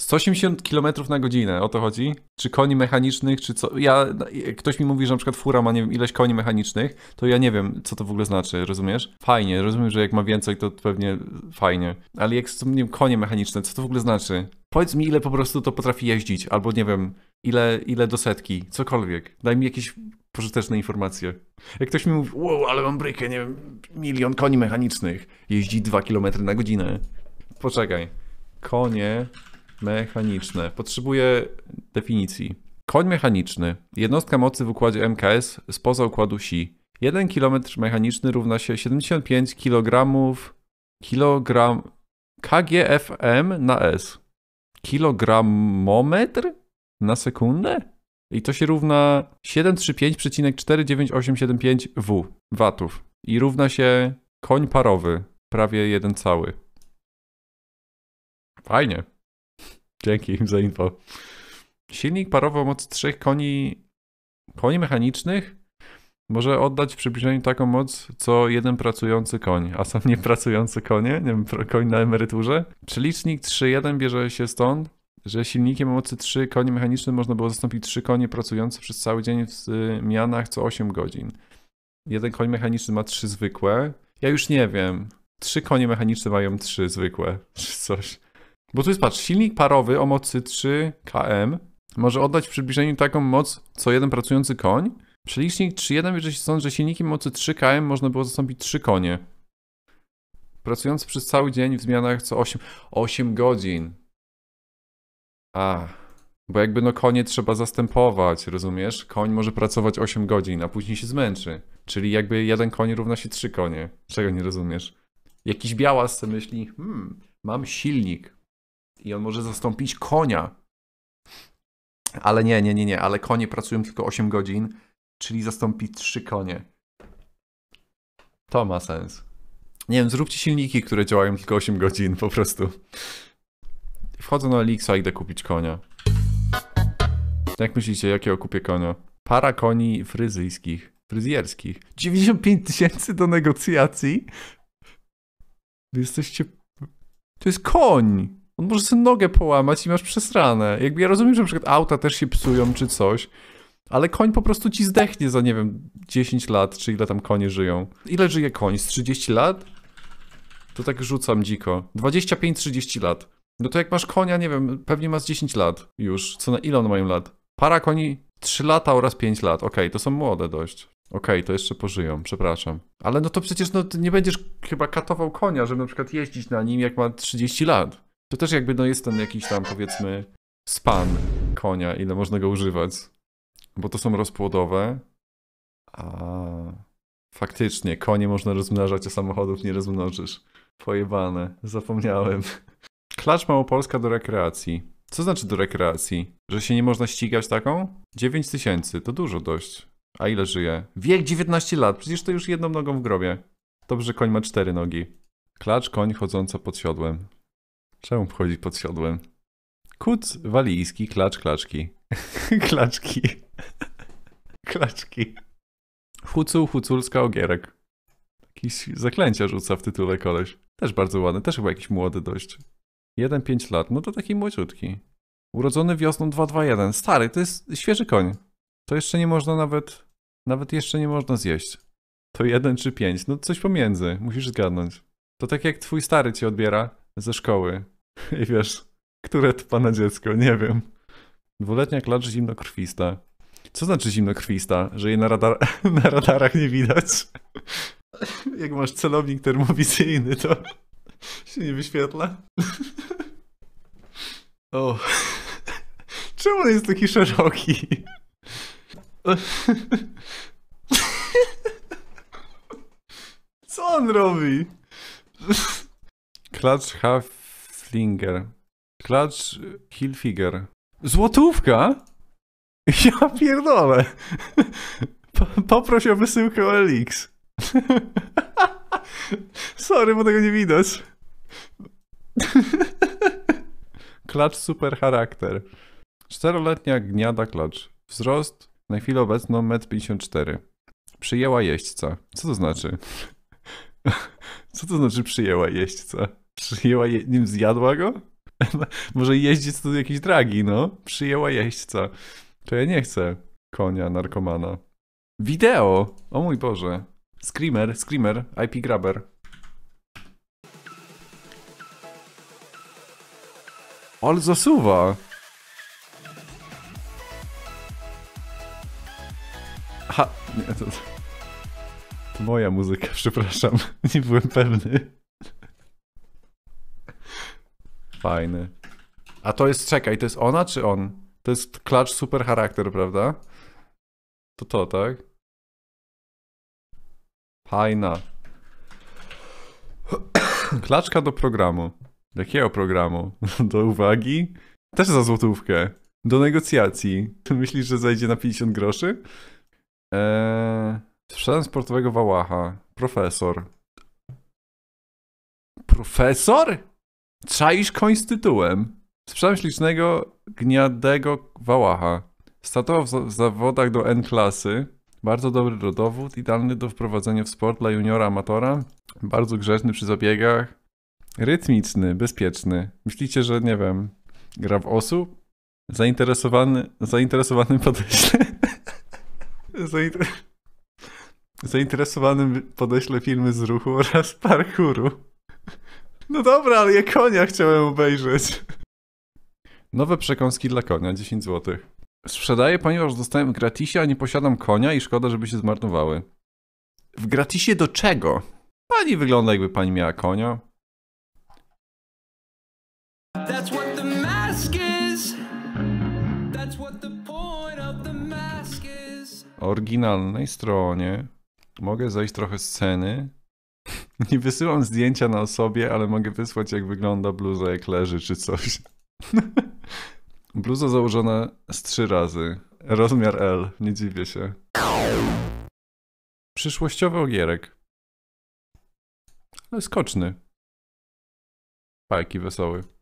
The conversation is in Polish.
180 km na godzinę, o to chodzi? Czy koni mechanicznych, czy co? Ja, ktoś mi mówi, że na przykład fura ma nie wiem, ileś koni mechanicznych, to ja nie wiem, co to w ogóle znaczy, rozumiesz? Fajnie, rozumiem, że jak ma więcej, to pewnie fajnie. Ale jak są, nie wiem, konie mechaniczne, co to w ogóle znaczy? Powiedz mi, ile po prostu to potrafi jeździć, albo nie wiem, ile, ile do setki, cokolwiek. Daj mi jakieś pożyteczne informacje. Jak ktoś mi mówi, wow, ale mam brykę, nie wiem, milion koni mechanicznych, jeździ 2 km na godzinę. Poczekaj. Konie Mechaniczne. Potrzebuję definicji. Koń mechaniczny. Jednostka mocy w układzie MKS spoza układu Si. 1 km mechaniczny równa się 75 kg kilogram KGFM na S. Kilogramometr na sekundę? I to się równa 735,49875 W watów. I równa się koń parowy, prawie jeden cały. Fajnie. Dzięki im za info. Silnik parowo moc 3 koni, koni mechanicznych może oddać w przybliżeniu taką moc, co jeden pracujący koń, a sam nie pracujący konie, nie wiem, koń na emeryturze. Przelicznik 3.1 bierze się stąd, że silnikiem o mocy 3 koni mechanicznych można było zastąpić 3 konie pracujące przez cały dzień w y, mianach co 8 godzin. Jeden koń mechaniczny ma 3 zwykłe. Ja już nie wiem. 3 konie mechaniczne mają 3 zwykłe, czy coś. Bo tu jest, patrz, silnik parowy o mocy 3 km może oddać w przybliżeniu taką moc, co jeden pracujący koń. Przelicznik 3.1 bierze się stąd, że silnikiem mocy 3 km można było zastąpić 3 konie. Pracujący przez cały dzień w zmianach co 8, 8 godzin. A, bo jakby no konie trzeba zastępować, rozumiesz? Koń może pracować 8 godzin, a później się zmęczy. Czyli jakby jeden koń równa się 3 konie. Czego nie rozumiesz? Jakiś białas myśli, hmm, mam silnik, i on może zastąpić konia. Ale nie, nie, nie, nie, ale konie pracują tylko 8 godzin, czyli zastąpi 3 konie. To ma sens. Nie wiem, zróbcie silniki, które działają tylko 8 godzin po prostu. Wchodzę na Elixa i idę kupić konia. Jak myślicie, jakiego kupię konia? Para koni fryzyjskich, fryzjerskich. 95 tysięcy do negocjacji? Wy jesteście... To jest koń! On no może sobie nogę połamać i masz przesrane. Jakby ja rozumiem, że na przykład auta też się psują czy coś, ale koń po prostu ci zdechnie za, nie wiem, 10 lat, czy ile tam konie żyją. Ile żyje koń? Z 30 lat? To tak rzucam dziko. 25-30 lat. No to jak masz konia, nie wiem, pewnie masz 10 lat już. Co na ile on mają lat? Para koni 3 lata oraz 5 lat. Okej, okay, to są młode dość. Okej, okay, to jeszcze pożyją, przepraszam. Ale no to przecież no, nie będziesz chyba katował konia, żeby na przykład jeździć na nim, jak ma 30 lat. To też jakby no jest ten jakiś tam powiedzmy span konia, ile można go używać. Bo to są rozpłodowe. A faktycznie, konie można rozmnażać, a samochodów nie rozmnożysz. Pojebane, zapomniałem. Klacz Małopolska do rekreacji. Co znaczy do rekreacji? Że się nie można ścigać taką? 9 tysięcy, to dużo dość. A ile żyje? Wiek 19 lat, przecież to już jedną nogą w grobie. Dobrze, koń ma cztery nogi. Klacz, koń chodząca pod siodłem. Czemu wchodzi pod siodłem? Kuc walijski, klacz klaczki. klaczki. klaczki. Hucu, huculska ogierek. Jakiś zaklęcia rzuca w tytule koleś. Też bardzo ładny, też chyba jakiś młody dość. 1-5 lat, no to taki młodziutki. Urodzony wiosną 221. Stary, to jest świeży koń. To jeszcze nie można nawet, nawet jeszcze nie można zjeść. To 1 czy 5, no coś pomiędzy, musisz zgadnąć. To tak jak twój stary cię odbiera, ze szkoły. I wiesz, które to pana dziecko, nie wiem. Dwuletnia klacz zimnokrwista. Co znaczy zimnokrwista? Że jej na, radar na radarach nie widać? Jak masz celownik termowizyjny, to się nie wyświetla. O. Czemu on jest taki szeroki? Co on robi? Klacz Haflinger. Klacz Hilfiger. Złotówka? Ja pierdolę. Poproś o wysyłkę OLX. Sorry, bo tego nie widać. klacz super charakter. Czteroletnia gniada klacz. Wzrost na chwilę obecną 1,54 m. Przyjęła jeźdźca. Co to znaczy? Co to znaczy przyjęła jeźdźca? Przyjęła, je... nim zjadła go? Może jeździec to jakiś dragi, no. Przyjęła jeźdźca. To ja nie chcę konia narkomana. Wideo! O mój Boże. Screamer, Screamer, IP Grabber. Ale zasuwa! Aha, nie, to, to moja muzyka, przepraszam. Nie byłem pewny. Fajny. A to jest, czekaj, to jest ona czy on? To jest klacz super charakter, prawda? To to, tak? Fajna. Klaczka do programu. Do jakiego programu? Do uwagi? Też za złotówkę. Do negocjacji. Myślisz, że zajdzie na 50 groszy? Eee, sprzedam sportowego Wałacha. Profesor. Profesor? Czaisz koń z tytułem. Sprzedam ślicznego, gniadego wałacha. Startował w zawodach do N-klasy. Bardzo dobry rodowód, idealny do wprowadzenia w sport dla juniora amatora. Bardzo grzeczny przy zabiegach. Rytmiczny, bezpieczny. Myślicie, że nie wiem, gra w osób? Zainteresowany, zainteresowanym podeślę. Zainteresowanym podeślę filmy z ruchu oraz parkuru. No dobra, ale je konia chciałem obejrzeć. Nowe przekąski dla konia, 10 zł. Sprzedaję, ponieważ dostałem gratisie, a nie posiadam konia i szkoda, żeby się zmarnowały. W gratisie do czego? Pani wygląda, jakby pani miała konia. Oryginalnej stronie mogę zejść trochę z Nie wysyłam zdjęcia na osobie, ale mogę wysłać, jak wygląda bluza, jak leży czy coś. Bluza założona z trzy razy. Rozmiar L, nie dziwię się. Przyszłościowy ogierek. Ale skoczny. Pajki wesoły.